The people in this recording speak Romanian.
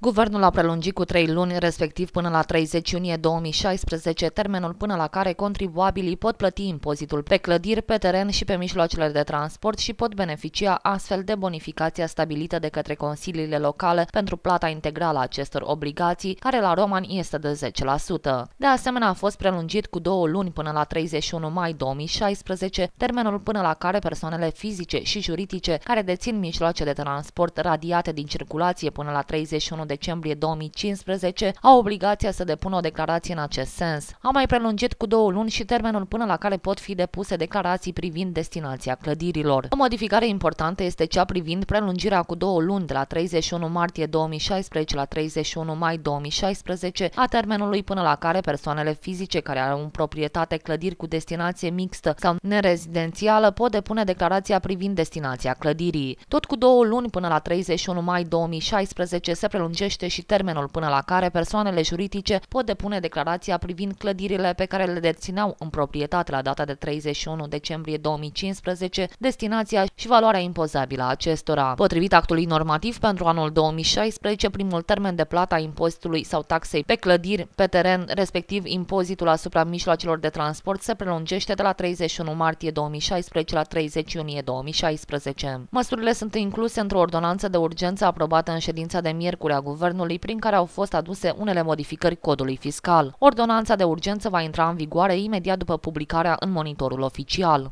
Guvernul a prelungit cu trei luni, respectiv până la 30 iunie 2016, termenul până la care contribuabilii pot plăti impozitul pe clădiri, pe teren și pe mijloacele de transport și pot beneficia astfel de bonificația stabilită de către consiliile locale pentru plata integrală a acestor obligații, care la romani este de 10%. De asemenea, a fost prelungit cu două luni până la 31 mai 2016, termenul până la care persoanele fizice și juridice care dețin mijloace de transport radiate din circulație până la 31 decembrie 2015 au obligația să depună o declarație în acest sens. A mai prelungit cu două luni și termenul până la care pot fi depuse declarații privind destinația clădirilor. O modificare importantă este cea privind prelungirea cu două luni de la 31 martie 2016 la 31 mai 2016 a termenului până la care persoanele fizice care au în proprietate clădiri cu destinație mixtă sau nerezidențială pot depune declarația privind destinația clădirii. Tot cu două luni până la 31 mai 2016 se prelungește lungește și termenul până la care persoanele juridice pot depune declarația privind clădirile pe care le dețineau în proprietate la data de 31 decembrie 2015, destinația și valoarea impozabilă a acestora. Potrivit actului normativ, pentru anul 2016, primul termen de plată a impozitului sau taxei pe clădiri pe teren, respectiv impozitul asupra mijloacelor de transport, se prelungește de la 31 martie 2016 la 30 iunie 2016. Măsurile sunt incluse într-o ordonanță de urgență aprobată în ședința de miercuri a guvernului prin care au fost aduse unele modificări codului fiscal. Ordonanța de urgență va intra în vigoare imediat după publicarea în monitorul oficial.